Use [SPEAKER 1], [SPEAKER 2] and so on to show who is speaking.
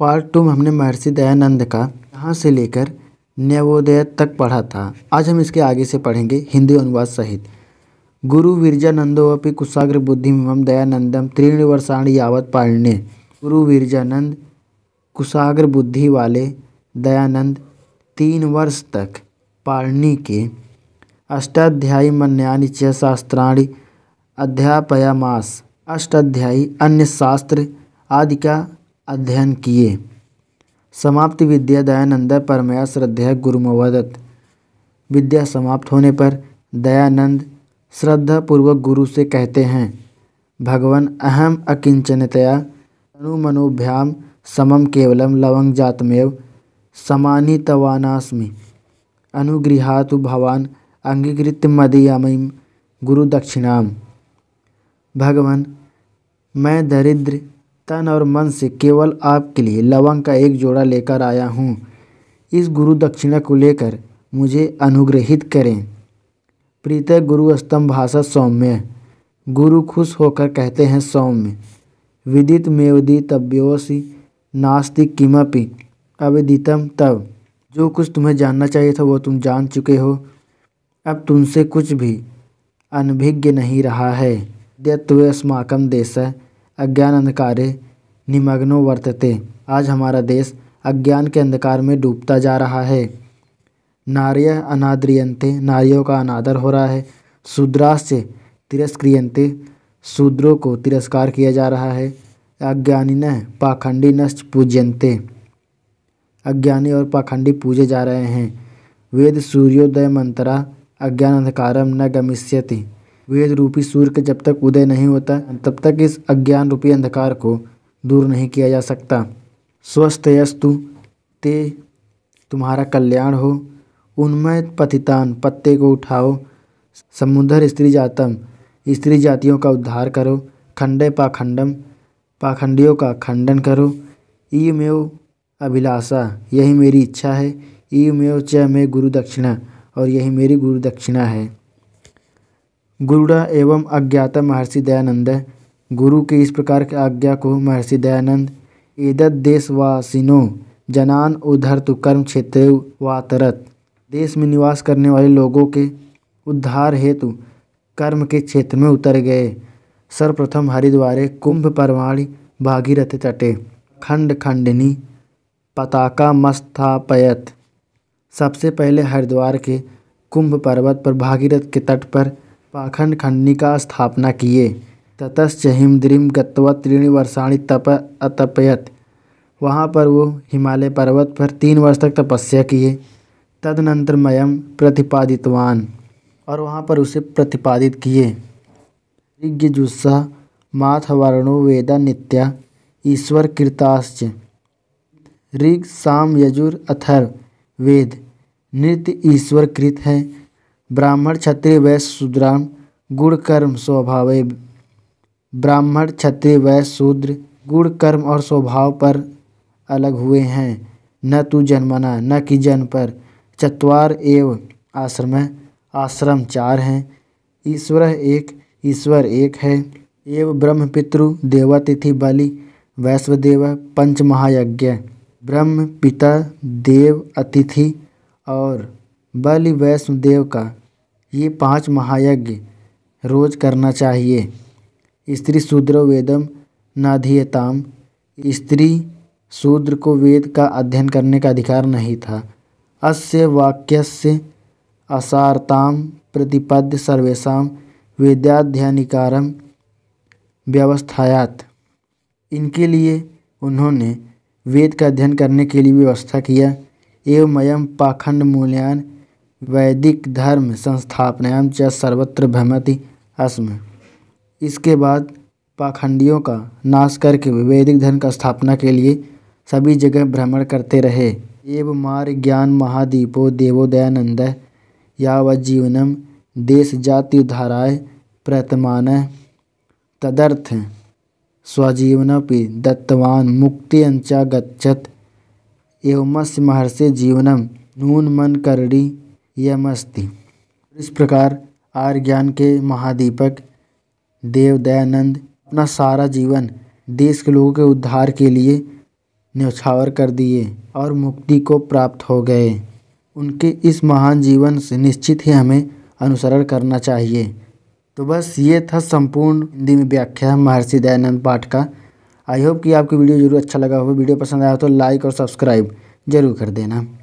[SPEAKER 1] part two में हमने महर्षि दयानंद का यहाँ से लेकर नवोदय तक पढ़ा था आज हम इसके आगे से पढ़ेंगे हिंदी अनुवाद सहित गुरु विरजानंदोपि कुशाग्र बुद्धिम दयानंदम त्रीण वर्षाणी यावत पालने गुरु विरजानंद कुशाग्र बुद्धि वाले दयानंद तीन वर्ष तक पालनी के अष्टाध्यायी मन्यानि च शास्त्राणी अध्यापयामास अष्टाध्यायी अन्य शास्त्र आदि का अध्ययन किए समाप्त विद्या दयानंद परमया श्रद्धया गुरुमवदत विद्या समाप्त होने पर दयानंद श्रद्धापूर्वक गुरु से कहते हैं भगवान अहम अकिंचनतया अनुमनोभ्याम समम केवलम लवंग जातमेव समानितवानास्मि अनुगृहातु भवान अंगीकृत गुरु दक्षिणाम भगवान मैं दरिद्र तन और मन से केवल आपके लिए लवंग का एक जोड़ा लेकर आया हूँ इस गुरु दक्षिणा को लेकर मुझे अनुग्रहित करें प्रीत गुरु स्तंभ भाषा सौम्य गुरु खुश होकर कहते हैं सौम्य विदित मेवदी तब्योसी नास्तिक किमपि अविदितम तब जो कुछ तुम्हें जानना चाहिए था वो तुम जान चुके हो अब तुमसे कुछ भी अनभिज्ञ नहीं रहा है द्यत्व अस्माकम देश अज्ञान अंधकार निमग्नो वर्तते आज हमारा देश अज्ञान के अंधकार में डूबता जा रहा है नार्य अनाद्रियंते नारियों का अनादर हो रहा है शूद्राश्च तिरस्क्रियंते शूद्रों को तिरस्कार किया जा रहा है अज्ञानी न पाखंडी नष्ट पूज्यंत अज्ञानी और पाखंडी पूजे जा रहे हैं वेद सूर्योदय मंत्रा अज्ञान अंधकारम न गमिष्यति वेद रूपी सूर्य के जब तक उदय नहीं होता तब तक इस अज्ञान रूपी अंधकार को दूर नहीं किया जा सकता स्वस्थ यस्तु ते तुम्हारा कल्याण हो उनमें पतितान पत्ते को उठाओ समुद्र स्त्री जातम स्त्री जातियों का उद्धार करो खंडे पाखंडम पाखंडियों का खंडन करो ई मेव अभिलाषा यही मेरी इच्छा है ई मेव च मैं गुरु दक्षिणा और यही मेरी गुरु दक्षिणा है गुरुडा एवं अज्ञाता महर्षि दयानंद गुरु के इस प्रकार की आज्ञा को महर्षि दयानंद एदत देशवासिनो जनान उधर तु कर्म क्षेत्र वातरत देश में निवास करने वाले लोगों के उद्धार हेतु कर्म के क्षेत्र में उतर गए सर्वप्रथम हरिद्वारे कुंभ परमाणि भागीरथ तटे खंड खंडनी पताका मस्थापयत सबसे पहले हरिद्वार के कुंभ पर्वत पर भागीरथ के तट पर पाखंड खंडी का स्थापना किए ततश्च हिमद्रीम गत्वा त्रीणि वर्षाणी तप अतपयत वहाँ पर वो हिमालय पर्वत पर तीन वर्ष तक तपस्या किए तदनंतर मयम प्रतिपादितवान और वहाँ पर उसे प्रतिपादित किए ऋग्जुस्सा माथवर्णो वेद नित्या ईश्वर कृताश्च ऋग साम यजुर अथर्व वेद नृत्य ईश्वर कृत है ब्राह्मण क्षत्रिय वैश्य गुण गुणकर्म स्वभावे ब्राह्मण क्षत्रिय वैश्य शूद्र गुण कर्म और स्वभाव पर अलग हुए हैं न तू जन्मना न कि जन्म पर चतवार एव आश्रम आश्रम चार हैं ईश्वर एक ईश्वर एक है एव ब्रह्म पितृ देवा तिथि बलि वैश्वदेव पंच महायज्ञ ब्रह्म पिता देव अतिथि और बलि वैष्णदेव का ये पांच महायज्ञ रोज करना चाहिए स्त्री शूद्र वेदम नाधीयताम स्त्री शूद्र को वेद का अध्ययन करने का अधिकार नहीं था अस्य से असारताम प्रतिपद्य सर्वेशा वेद्याध्यनिकार व्यवस्थायात इनके लिए उन्होंने वेद का अध्ययन करने के लिए व्यवस्था किया एवं मयम पाखंड मूल्यान वैदिकधर्म संस्थापना च सर्वत्र भ्रमति स्म इसके बाद पाखंडियों का नाश करके वैदिक धर्म का स्थापना के लिए सभी जगह भ्रमण करते रहे एव मार ज्ञान महादीपो देवोदयानंद यावज्जीवनम देश जाति उद्धाराय प्रतमान तदर्थ स्वजीवनपि दत्तवान अंचा गच्छत एवमस्य महर्षि जीवनम नून मन करड़ी यमस्ति इस प्रकार आर्य ज्ञान के महादीपक देव दयानंद अपना सारा जीवन देश के लोगों के उद्धार के लिए न्यौछावर कर दिए और मुक्ति को प्राप्त हो गए उनके इस महान जीवन से निश्चित ही हमें अनुसरण करना चाहिए तो बस ये था संपूर्ण हिंदी में व्याख्या महर्षि दयानंद पाठ का आई होप कि आपको वीडियो जरूर अच्छा लगा होगा वीडियो पसंद आया तो लाइक और सब्सक्राइब जरूर कर देना